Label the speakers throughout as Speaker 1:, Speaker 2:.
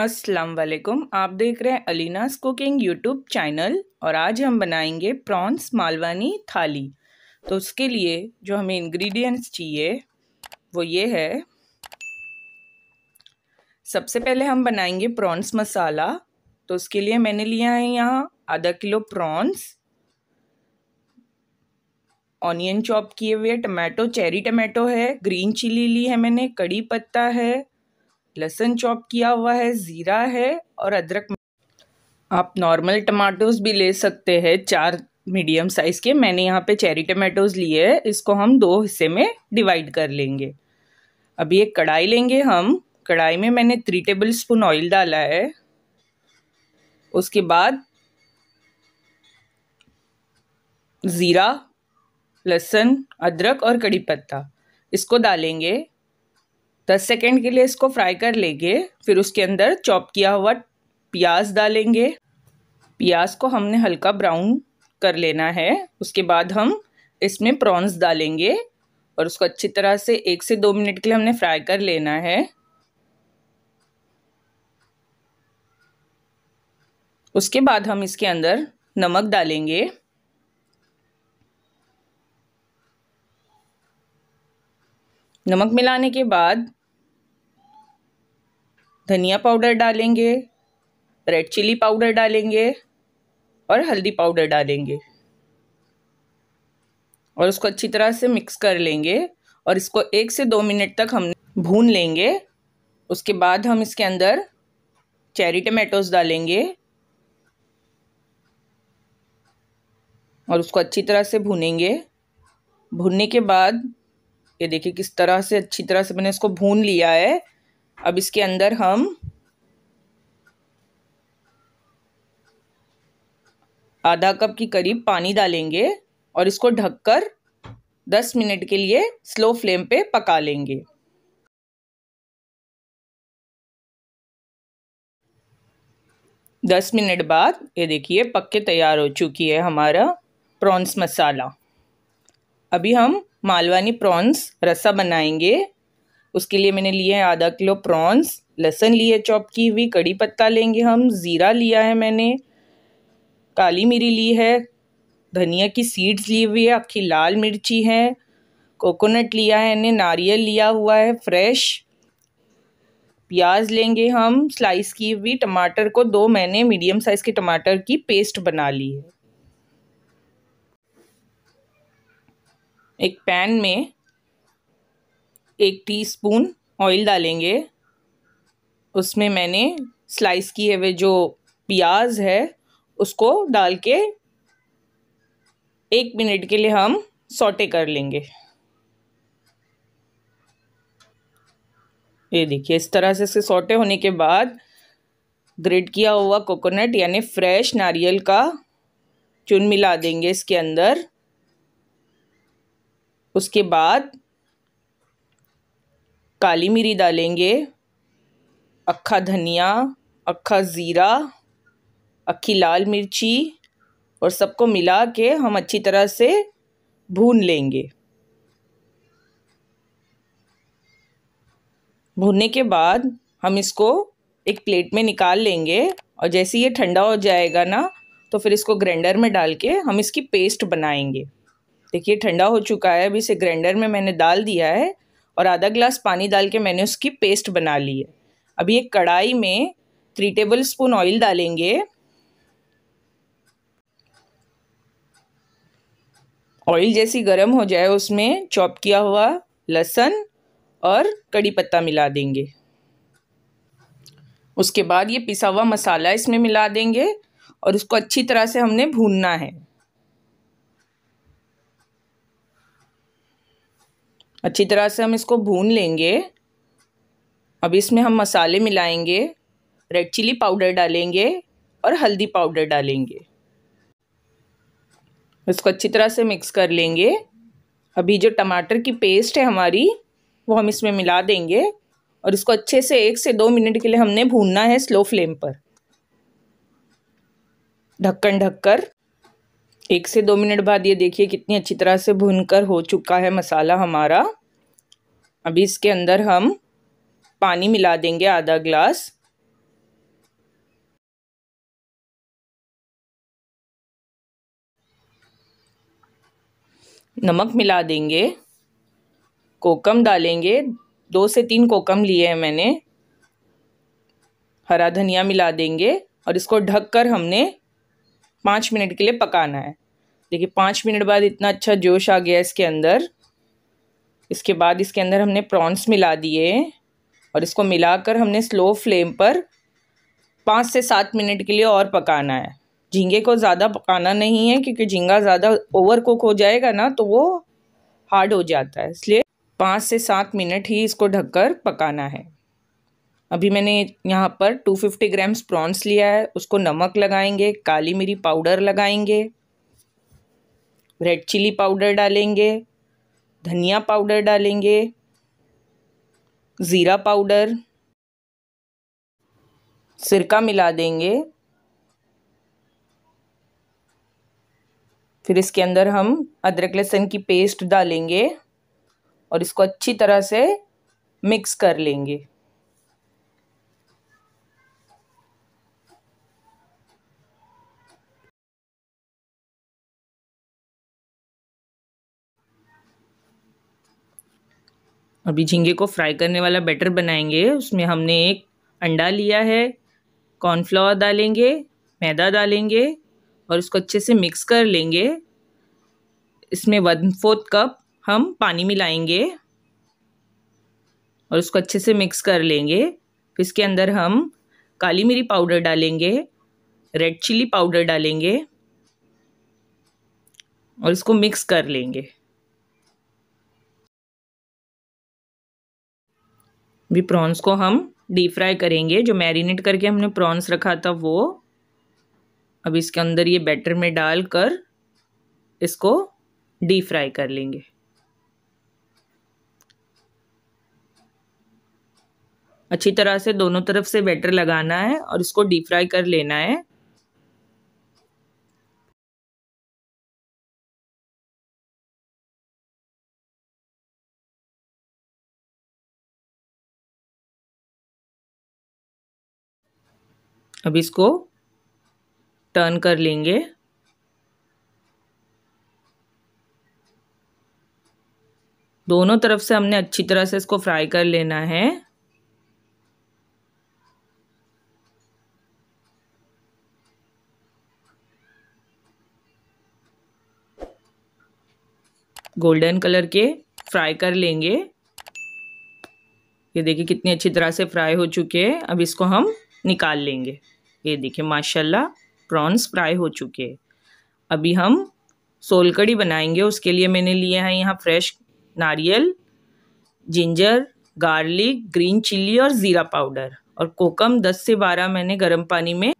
Speaker 1: अस्सलाम वालेकुम आप देख रहे हैं अलीनास कुकिंग यूट्यूब चैनल और आज हम बनाएंगे प्रॉन्स मालवानी थाली तो उसके लिए जो हमें इंग्रेडिएंट्स चाहिए वो ये है सबसे पहले हम बनाएंगे प्रॉन्स मसाला तो उसके लिए मैंने लिया है यहाँ आधा किलो प्रॉन्स ऑनियन चॉप किए हुए टमाटो चेरी टमाटो है ग्रीन चिली ली है मैंने कड़ी पत्ता है लहसुन चॉप किया हुआ है ज़ीरा है और अदरक आप नॉर्मल टमाटोज भी ले सकते हैं चार मीडियम साइज़ के मैंने यहाँ पे चेरी टमाटोज़ लिए हैं इसको हम दो हिस्से में डिवाइड कर लेंगे अभी एक कढ़ाई लेंगे हम कढ़ाई में मैंने थ्री टेबल स्पून ऑयल डाला है उसके बाद ज़ीरा लहसुन अदरक और कड़ी पत्ता इसको डालेंगे दस सेकेंड के लिए इसको फ्राई कर लेंगे फिर उसके अंदर चॉप किया हुआ प्याज डालेंगे प्याज को हमने हल्का ब्राउन कर लेना है उसके बाद हम इसमें प्रॉन्स डालेंगे और उसको अच्छी तरह से एक से दो मिनट के लिए हमने फ्राई कर लेना है उसके बाद हम इसके अंदर नमक डालेंगे नमक मिलाने के बाद धनिया पाउडर डालेंगे रेड चिली पाउडर डालेंगे और हल्दी पाउडर डालेंगे और उसको अच्छी तरह से मिक्स कर लेंगे और इसको एक से दो मिनट तक हम भून लेंगे उसके बाद हम इसके अंदर चेरी टमेटोज डालेंगे और उसको अच्छी तरह से भूनेंगे भूनने के बाद ये देखिए किस तरह से अच्छी तरह से मैंने इसको भून लिया है अब इसके अंदर हम आधा कप के करीब पानी डालेंगे और इसको ढककर 10 मिनट के लिए स्लो फ्लेम पे पका लेंगे दस मिनट बाद ये देखिए पक के तैयार हो चुकी है हमारा प्रॉन्स मसाला अभी हम मालवानी प्रॉन्स रसा बनाएंगे उसके लिए मैंने लिए हैं आधा किलो प्रॉन्स लहसन लिए चॉप की हुई कड़ी पत्ता लेंगे हम ज़ीरा लिया है मैंने काली मिरी ली है धनिया की सीड्स ली हुई है आपकी लाल मिर्ची है कोकोनट लिया है मैंने नारियल लिया हुआ है फ्रेश प्याज लेंगे हम स्लाइस की हुई टमाटर को दो मैंने मीडियम साइज़ के टमाटर की पेस्ट बना ली है एक पैन में एक टीस्पून ऑयल डालेंगे उसमें मैंने स्लाइस किए हुए जो प्याज है उसको डाल के एक मिनट के लिए हम सोटे कर लेंगे ये देखिए इस तरह से इसे सोटे होने के बाद ग्रेट किया हुआ कोकोनट यानी फ्रेश नारियल का चुन मिला देंगे इसके अंदर उसके बाद काली मिरी डालेंगे अक्खा धनिया अक्खा ज़ीरा अखी लाल मिर्ची और सबको मिला के हम अच्छी तरह से भून लेंगे भूनने के बाद हम इसको एक प्लेट में निकाल लेंगे और जैसे ये ठंडा हो जाएगा ना तो फिर इसको ग्राइंडर में डाल के हम इसकी पेस्ट बनाएंगे देखिए ठंडा हो चुका है अभी इसे ग्राइंडर में मैंने डाल दिया है और आधा ग्लास पानी डाल के मैंने उसकी पेस्ट बना ली है अभी एक कढ़ाई में थ्री टेबल स्पून ऑयल डालेंगे ऑयल जैसी गर्म हो जाए उसमें चॉप किया हुआ लहसन और कड़ी पत्ता मिला देंगे उसके बाद ये पिसा हुआ मसाला इसमें मिला देंगे और उसको अच्छी तरह से हमने भूनना है अच्छी तरह से हम इसको भून लेंगे अब इसमें हम मसाले मिलाएंगे रेड चिली पाउडर डालेंगे और हल्दी पाउडर डालेंगे इसको अच्छी तरह से मिक्स कर लेंगे अभी जो टमाटर की पेस्ट है हमारी वो हम इसमें मिला देंगे और इसको अच्छे से एक से दो मिनट के लिए हमने भूनना है स्लो फ्लेम पर ढक्कन ढककर एक से दो मिनट बाद ये देखिए कितनी अच्छी तरह से भुनकर कर हो चुका है मसाला हमारा अभी इसके अंदर हम पानी मिला देंगे आधा ग्लास नमक मिला देंगे कोकम डालेंगे दो से तीन कोकम लिए हैं मैंने हरा धनिया मिला देंगे और इसको ढक कर हमने पाँच मिनट के लिए पकाना है देखिए पाँच मिनट बाद इतना अच्छा जोश आ गया इसके अंदर इसके बाद इसके अंदर हमने प्रॉन्स मिला दिए और इसको मिलाकर हमने स्लो फ्लेम पर पाँच से सात मिनट के लिए और पकाना है झींगे को ज़्यादा पकाना नहीं है क्योंकि झींगा ज़्यादा ओवर कुक हो जाएगा ना तो वो हार्ड हो जाता है इसलिए पाँच से सात मिनट ही इसको ढककर पकाना है अभी मैंने यहाँ पर 250 ग्राम्स प्रॉन्स लिया है उसको नमक लगाएंगे काली मिरी पाउडर लगाएंगे रेड चिली पाउडर डालेंगे धनिया पाउडर डालेंगे ज़ीरा पाउडर सिरका मिला देंगे फिर इसके अंदर हम अदरक लहसुन की पेस्ट डालेंगे और इसको अच्छी तरह से मिक्स कर लेंगे अभी झींगे को फ्राई करने वाला बैटर बनाएंगे उसमें हमने एक अंडा लिया है कॉर्नफ्लावर डालेंगे मैदा डालेंगे और उसको अच्छे से मिक्स कर लेंगे इसमें वन फोर्थ कप हम पानी मिलाएंगे और उसको अच्छे से मिक्स कर लेंगे फिर इसके अंदर हम काली मिरी पाउडर डालेंगे रेड चिली पाउडर डालेंगे और इसको मिक्स कर लेंगे अभी प्रॉन्स को हम डीप फ्राई करेंगे जो मैरिनेट करके हमने प्रॉन्स रखा था वो अब इसके अंदर ये बैटर में डाल कर इसको डीप फ्राई कर लेंगे अच्छी तरह से दोनों तरफ से बैटर लगाना है और इसको डीप फ्राई कर लेना है अब इसको टर्न कर लेंगे दोनों तरफ से हमने अच्छी तरह से इसको फ्राई कर लेना है गोल्डन कलर के फ्राई कर लेंगे ये देखिए कितनी अच्छी तरह से फ्राई हो चुके हैं अब इसको हम निकाल लेंगे ये देखिए माशाल्लाह प्रॉन्स फ्राई हो चुके हैं अभी हम सोलकड़ी बनाएंगे उसके लिए मैंने लिए हैं यहाँ फ्रेश नारियल जिंजर गार्लिक ग्रीन चिल्ली और ज़ीरा पाउडर और कोकम 10 से 12 मैंने गर्म पानी में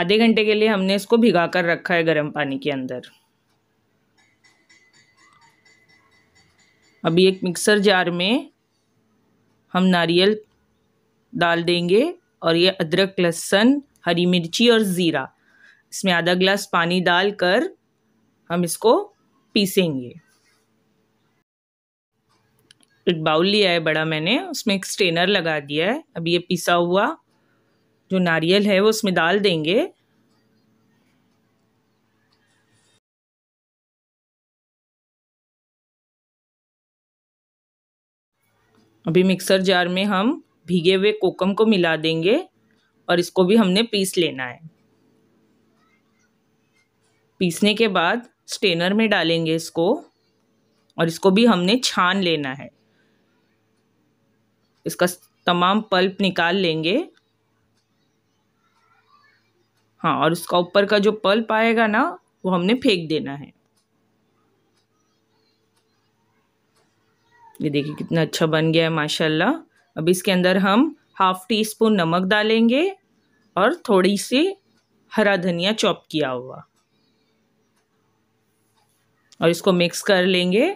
Speaker 1: आधे घंटे के लिए हमने इसको भिगा कर रखा है गर्म पानी के अंदर अभी एक मिक्सर जार में हम नारियल डाल देंगे और ये अदरक लहसुन हरी मिर्ची और ज़ीरा इसमें आधा गिलास पानी डालकर हम इसको पीसेंगे एक बाउल लिया है बड़ा मैंने उसमें एक स्ट्रेनर लगा दिया है अभी ये पिसा हुआ जो नारियल है वो उसमें डाल देंगे अभी मिक्सर जार में हम भीगे हुए कोकम को मिला देंगे और इसको भी हमने पीस लेना है पीसने के बाद स्टेनर में डालेंगे इसको और इसको भी हमने छान लेना है इसका तमाम पल्प निकाल लेंगे हाँ और उसका ऊपर का जो पल्प आएगा ना वो हमने फेंक देना है ये देखिए कितना अच्छा बन गया है माशाल्लाह अब इसके अंदर हम हाफ टी स्पून नमक डालेंगे और थोड़ी सी हरा धनिया चॉप किया हुआ और इसको मिक्स कर लेंगे